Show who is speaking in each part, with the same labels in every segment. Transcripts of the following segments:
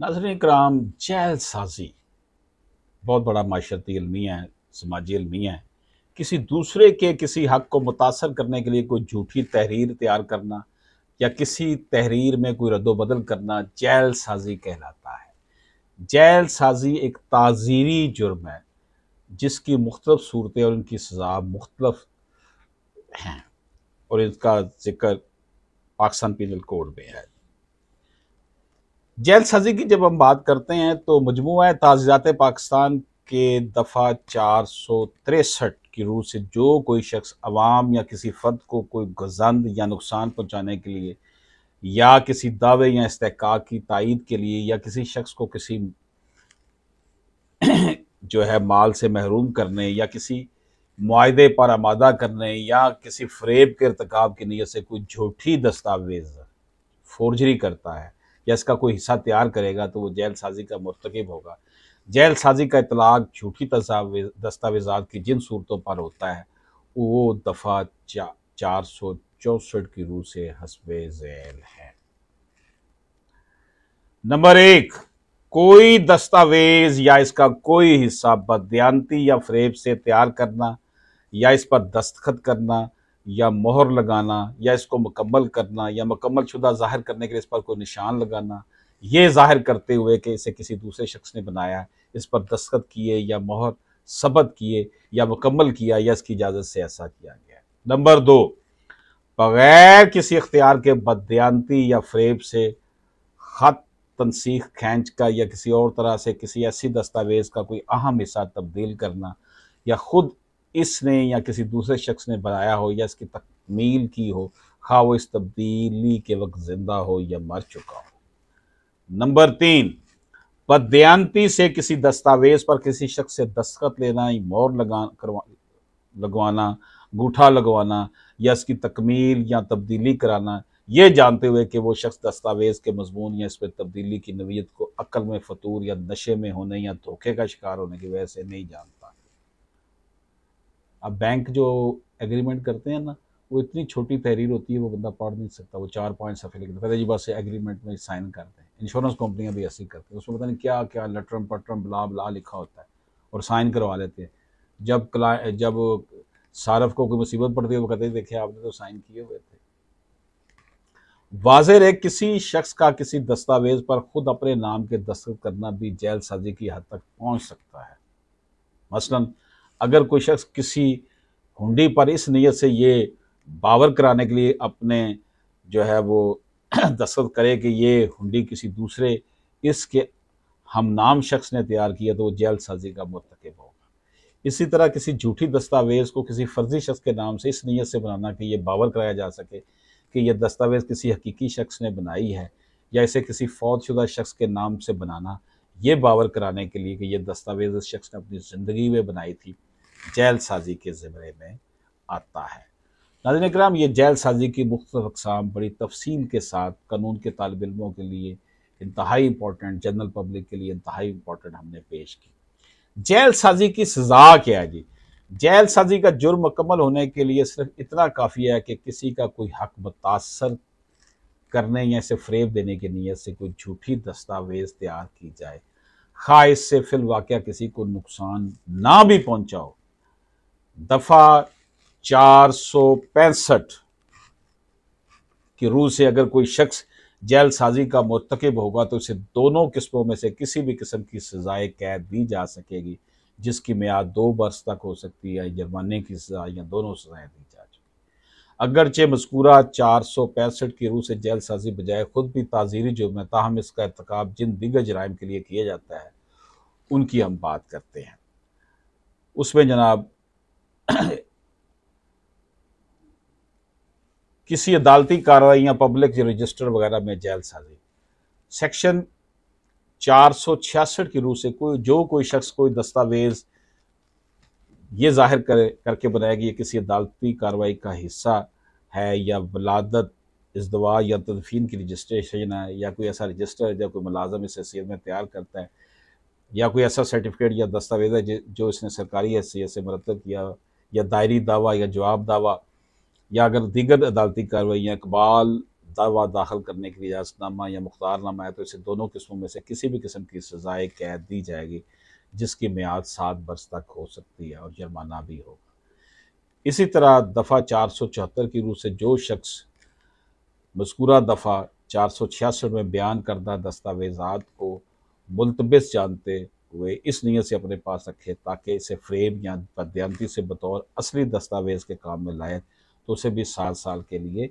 Speaker 1: नाजरन कराम जैल साजी बहुत बड़ा माशरती अलमिया है समाजी अलमिया है किसी दूसरे के किसी हक को मुतासर करने के लिए कोई झूठी तहरीर तैयार करना या किसी तहरीर में कोई रद्दबदल करना जैल साजी कहलाता है जैल साजी एक ताजीरी जुर्म है जिसकी मुख्तफ सूरतें और इनकी सज़ा मुख्तलफ हैं और इसका जिक्र पाकिस्तान पीनल कोड में है जेल साजी की जब हम बात करते हैं तो मजमू ताज़ात पाकिस्तान के दफ़ा चार सौ तिरसठ की रूह से जो कोई शख्स अवाम या किसी फ़र्द को कोई गजंद या नुकसान पहुँचाने के लिए या किसी दावे या इस्तेका की तइद के लिए या किसी शख्स को किसी जो है माल से महरूम करने या किसी माहे पर आमादा करने या किसी फ्रेब के इरतकब की नीयत से कोई झूठी दस्तावेज़ फोर्जरी करता है या इसका कोई हिस्सा तैयार करेगा तो वो जेल साजी का मरतकब होगा जेल साजी का इतलाक झूठी दस्तावेजात की जिन सूरतों पर होता है वो दफ़ा चा, चार सौ चौंसठ की रूह से हसब जैल है नंबर एक कोई दस्तावेज या इसका कोई हिस्सा बदयानती या फ्रेब से तैयार करना या इस पर दस्तखत करना या मोहर लगाना या इसको मुकम्मल करना या मुकम्मल शुदा ज़ाहिर करने के लिए इस पर कोई निशान लगाना ये ज़ाहिर करते हुए कि इसे किसी दूसरे शख्स ने बनाया है इस पर दस्खत किए या मोहर सबत किए या मुकम्मल किया या इसकी इजाज़त से ऐसा किया गया नंबर दो बग़ैर किसी इख्तियार के बदयांती या फ्रेब से ख़त तनसीख खींच का या किसी और तरह से किसी ऐसी दस्तावेज़ का कोई अहम हिस्सा तब्दील करना या ख़ुद इसने या किसी दूसरे शख्स ने बनाया हो या इसकी तकमील की हो खा वो इस तब्दीली के वक्त ज़िंदा हो या मर चुका हो नंबर तीन बदयांती से किसी दस्तावेज़ पर किसी शख्स से दस्तखत लेना या मोर लगा करवा लगवाना गूठा लगवाना या इसकी तकमील या तब्दीली कराना ये जानते हुए कि वो शख्स दस्तावेज़ के मजमून या इस पर तब्दीली की नवीयत को अक्ल में फतूर या नशे में होने या धोखे का शिकार होने की वजह से नहीं जानता अब बैंक जो एग्रीमेंट करते हैं ना वो इतनी छोटी तहरीर होती है वो बंदा पढ़ नहीं सकता वो चार पाँच सफ़े लिख देता जी बस एग्रीमेंट में साइन करते हैं इंश्योरेंस कंपनियां भी ऐसी करती हैं उसमें पता नहीं क्या क्या लटरम पटरम ब्ला ब्ला लिखा होता है और साइन करवा लेते हैं जब क्ला जब सारफ को कोई मुसीबत पड़ती है वो कहते देखे आपने तो साइन किए हुए थे वाजिर है किसी शख्स का किसी दस्तावेज पर खुद अपने नाम के दस्तखत करना भी जेल साजी की हद तक पहुंच सकता है मसलन अगर कोई शख्स किसी हुंडी पर इस नीयत से ये बावर कराने के लिए अपने जो है वो दस्तखत करे कि ये हुंडी किसी दूसरे इसके हम नाम शख्स ने तैयार किया तो वो जेल साजी का मरतकब होगा इसी तरह किसी झूठी दस्तावेज़ को किसी फर्जी शख्स के नाम से इस नीयत से बनाना कि ये बावर कराया जा सके कि यह दस्तावेज़ किसी हकीकी शख्स ने बनाई है या इसे किसी फौजशुदा शख्स के नाम से बनाना ये बावर कराने के लिए कि यह दस्तावेज़ इस शख्स ने अपनी ज़िंदगी में बनाई थी जैल साजी के ज़मरे में आता है नाजन कराम ये जैल साजी की मुख्त अकसाम बड़ी तफसील के साथ कानून के तालब इलमों के लिए इंतहाई इम्पोर्टेंट जनरल पब्लिक के लिए इंतहाई इम्पोर्टेंट हमने पेश की जैल साजी की सज़ा क्या है जी जैल साजी का जुर्म मुकम्मल होने के लिए सिर्फ इतना काफ़ी है कि किसी का कोई हक मुतासर करने या इसे फ्रेब देने की नीयत से कोई झूठी दस्तावेज तैयार की जाए खा इससे फिल वाक़ किसी को नुकसान ना भी पहुँचाओ दफ़ा चार सौ पैंसठ की रूह से अगर कोई शख्स जेल साजी का मरतकब होगा तो इसे दोनों किस्मों में से किसी भी किस्म की सजाए कैद दी जा सकेगी जिसकी म्याद दो बरस तक हो सकती है जुर्माने की सजा या दोनों सजाएं दी जा चुकी अगरचे मस्कूरा चार सौ पैंसठ की रूह से जेल साजी बजाय खुद भी ताजीरी जुर्म है ताहम इसका इरतकब जिन दिगर जराइम के लिए किया जाता है उनकी हम बात करते हैं उसमें जनाब किसी अदालती कार्रवाई या पब्लिक रजिस्टर वगैरह में जेल साजी सेक्शन 466 की रूह से कोई जो कोई शख्स कोई दस्तावेज ये जाहिर करे करके बनाया कि ये किसी अदालती कार्रवाई का हिस्सा है या वलादत इस दवा या तदफीन की रजिस्ट्रेशन है या कोई ऐसा रजिस्टर है जो कोई मुलाजम इस हैसियत में तैयार करता है या कोई ऐसा सर्टिफिकेट या दस्तावेज है जो इसने सरकारी हैसियत से मरतब किया या दायरी दावा या जवाब दावा या अगर दीगर अदालती या इकबाल दावा दाखिल करने के लिए इजाज़तनामा या मुख्तारनामा है तो इसे दोनों किस्मों में से किसी भी किस्म की सजाए कैद दी जाएगी जिसकी म्याद सात बरस तक हो सकती है और जुर्माना भी होगा इसी तरह दफ़ा चार सौ चौहत्तर की रूह से जो शख्स मस्कूरा दफ़ा चार सौ छियासठ में बयान करदा दस्तावेज़ात को मुलतबिस जानते हुए इस नीयत से अपने पास रखे ताकि इसे फ्रेम या बदयंती से बतौर असली दस्तावेज़ के काम में लाए तो उसे भी साल साल के लिए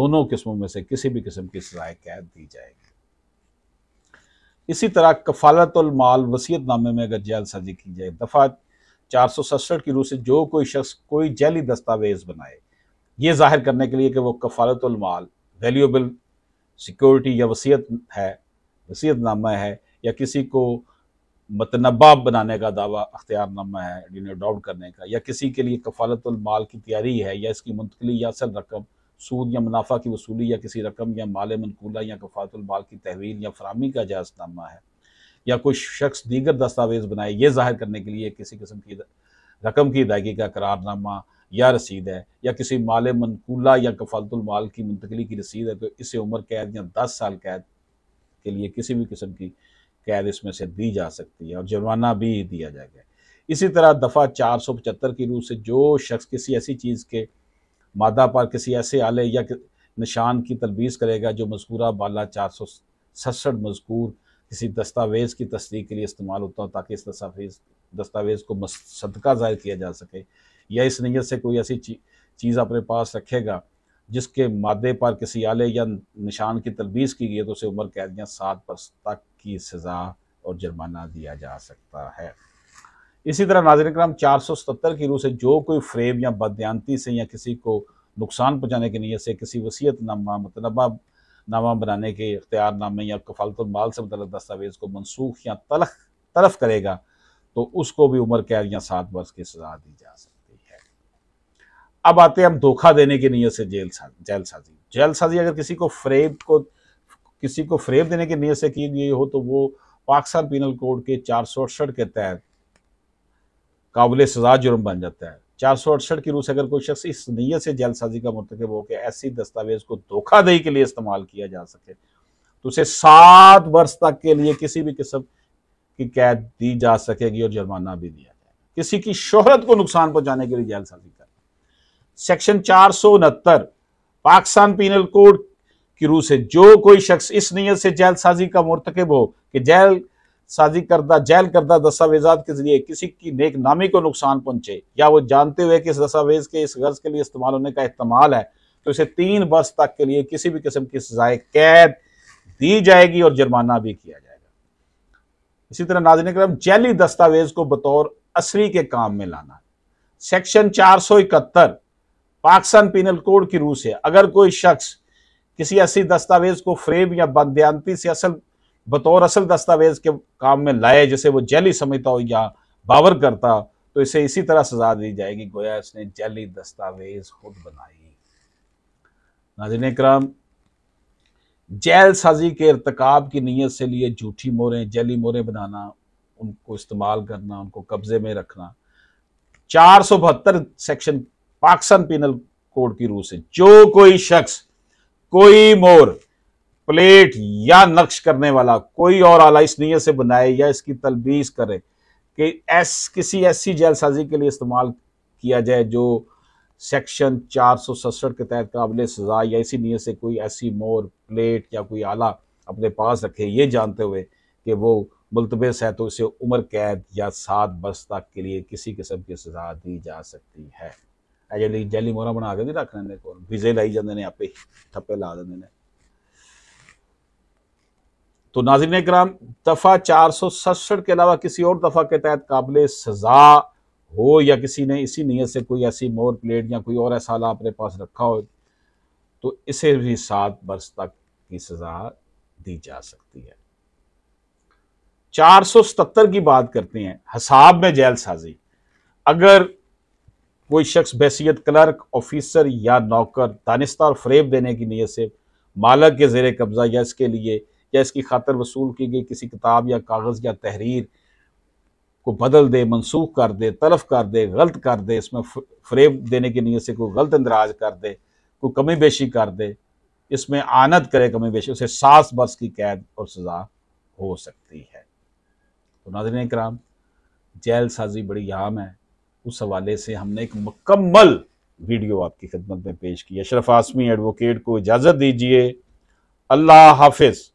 Speaker 1: दोनों किस्मों में से किसी भी किस्म की सजाए कैद दी जाएगी इसी तरह कफालतमाल वसीयत नामे में अगर जैल साजी की जाए दफ़ा चार सौ सड़सठ की रूह से जो कोई शख्स कोई जैली दस्तावेज़ बनाए ये जाहिर करने के लिए कि वो कफालतमाल वैल्यूबल सिक्योरिटी या वसीयत है वसीयत नामा है या किसी को मतनबा बनाने का दावा अख्तियारनामा है जिन्हें अडोप्ट करने का या किसी के लिए कफालतमाल की तैयारी है या इसकी मुंतकली या असल रकम सूद या मुनाफा की वसूली या किसी रकम या माल मनकूला या माल की तहवील या फरहमी का जायजनामा है या कोई शख्स दीगर दस्तावेज़ बनाए ये जाहिर करने के लिए किसी किस्म की रकम की अदायगी का करारनामा या रसीद है या किसी माल मनकूला या माल की मुंतकली की रसीद है तो इसे उम्र कैद या दस साल कैद के लिए किसी भी किस्म की कैद इसमें से दी जा सकती है और जुर्माना भी दिया जाएगा इसी तरह दफ़ा चार सौ पचहत्तर की रूह से जो शख्स किसी ऐसी चीज़ के मादा पर किसी ऐसे आले या निशान की तलबीस करेगा जो मजकूरा बाला चार सौ सड़सठ मजकूर किसी दस्तावेज़ की तस्दीक के लिए इस्तेमाल होता हो ताकि इस दस्तावेज़ दस्तावेज़ को सदका ज़ाहिर किया जा सके या इस नीयत से कोई ऐसी चीज़ अपने पास रखेगा जिसके मादे पर किसी आले या निशान की तलबीस की गई तो उसे उम्र कैद या सात बरस तक की सज़ा और जुर्माना दिया जा सकता है इसी तरह नाजर कराम चार सौ सतर की रूह से जो कोई फ्रेब या बदयांती से या किसी को नुकसान पहुँचाने की नीयत से किसी वसीयत नामा मतलबा नामा बनाने के नामे या कफालतमाल से मतलब दस्तावेज़ को मनसूख या तलख तलफ करेगा तो उसको भी उम्र कैद या सात बरस की सजा दी जा सकती अब आते हैं हम धोखा देने की नीयत से जेल साजी जेल साजी जेल साजी अगर किसी को फ्रेब को किसी को फ्रेब देने की नीयत से की गई हो तो वो पाकिस्तान पीनल कोड के चार सौ अड़सठ के तहत काबिल सजा जुर्म बन जाता है चार सौ अड़सठ की रूस अगर कोई शख्स इस नीयत से जेल साजी का मरतकब हो के ऐसी दस्तावेज को धोखाधही के लिए इस्तेमाल किया जा सके तो उसे सात वर्ष तक के लिए किसी भी किस्म की कैद दी जा सकेगी और जुर्माना भी दिया जाएगा किसी की शोहरत को नुकसान पहुंचाने के लिए जेल साजी कर सेक्शन चार सौ उनहत्तर पाकिस्तान पीनल कोड की रूह से जो कोई शख्स इस नीयत से जेल साजी का मरतकब हो कि जेल साजी करदा जेल करदा दस्तावेजा के जरिए किसी की नेक नामी को नुकसान पहुंचे या वो जानते हुए कि इस दस्तावेज के इस गर्ज के लिए इस्तेमाल होने का इस्तेमाल है तो इसे तीन वर्ष तक के लिए किसी भी किस्म की सजाए कैद दी जाएगी और जुर्माना भी किया जाएगा इसी तरह नाजन करम जैली दस्तावेज को बतौर असली के काम में लाना सेक्शन चार सौ इकहत्तर पाकिस्तान पीनल कोड की रूह से अगर कोई शख्स किसी ऐसी दस्तावेज को फ्रेम या बदयांती से असल बतौर असल दस्तावेज के काम में लाए जिसे वो जैली समझता हो या बावर करता तो इसे इसी तरह सजा दी जाएगी गोया इसने जैली दस्तावेज खुद बनाई नाजिन कराम जैल साजी के इरतकब की नीयत से लिए झूठी मोरें जैली मोरें बनाना उनको इस्तेमाल करना उनको कब्जे में रखना चार सौ बहत्तर सेक्शन पाकिस्तान पिनल कोड की रूह से जो कोई शख्स कोई मोर प्लेट या नक्श करने वाला कोई और आला इस नीयत से बनाए या इसकी तलबीस करे कि एस किसी ऐसी जालसाजी के लिए इस्तेमाल किया जाए जो सेक्शन चार सौ सड़सठ के तहत काबिल सजा या इसी नीयत से कोई ऐसी मोर प्लेट या कोई आला अपने पास रखे ये जानते हुए कि वो मुलतबिस है तो इसे उम्र कैद या सात बरस तक के लिए किसी किस्म की सजा दी जा सकती है ਇਹ ਜਿਹੜੀ ਜੈਲੀ ਮੋਹਰਾ ਬਣਾ ਕੇ ਵੀ ਰੱਖ ਲੈਂਦੇ ਕੋਲ ਵੀਜ਼ੇ ਲਾਈ ਜਾਂਦੇ ਨੇ ਆਪੇ ਥੱਪੇ ਲਾ ਦਿੰਦੇ ਨੇ तो नाजरन कराम दफ़ा चार सौ सड़सठ के अलावा किसी और दफ़ा के तहत काबिल सज़ा हो या किसी ने इसी नीयत से कोई ऐसी मोर प्लेट या कोई और ऐसा आला अपने पास रखा हो तो इसे भी सात बरस तक की सज़ा दी जा सकती है चार सौ सतर की बात करते हैं हसाब में जेल साजी अगर कोई शख्स बैसीत क्लर्क ऑफिसर या नौकर दानिस्तार और फरेब देने की नीयत से मालक के जेर कब्ज़ा या इसके लिए या इसकी खातर वसूल की गई किसी किताब या कागज़ या तहरीर को बदल दे मनसूख कर दे तलफ कर दे गलत कर दे इसमें फरेब देने की नीयत से कोई गलत अंदराज कर दे कोई कमी बेशी कर दे इसमें आनंद करे कमी बेशी उसे सात बरस की कैद और सज़ा हो सकती है तो नाजरन कराम जेल साजी बड़ी आम है उस हवाले से हमने एक मुकम्मल वीडियो आपकी खिदमत में पेश की अशरफ आसमी एडवोकेट को इजाज़त दीजिए अल्लाह हाफिज़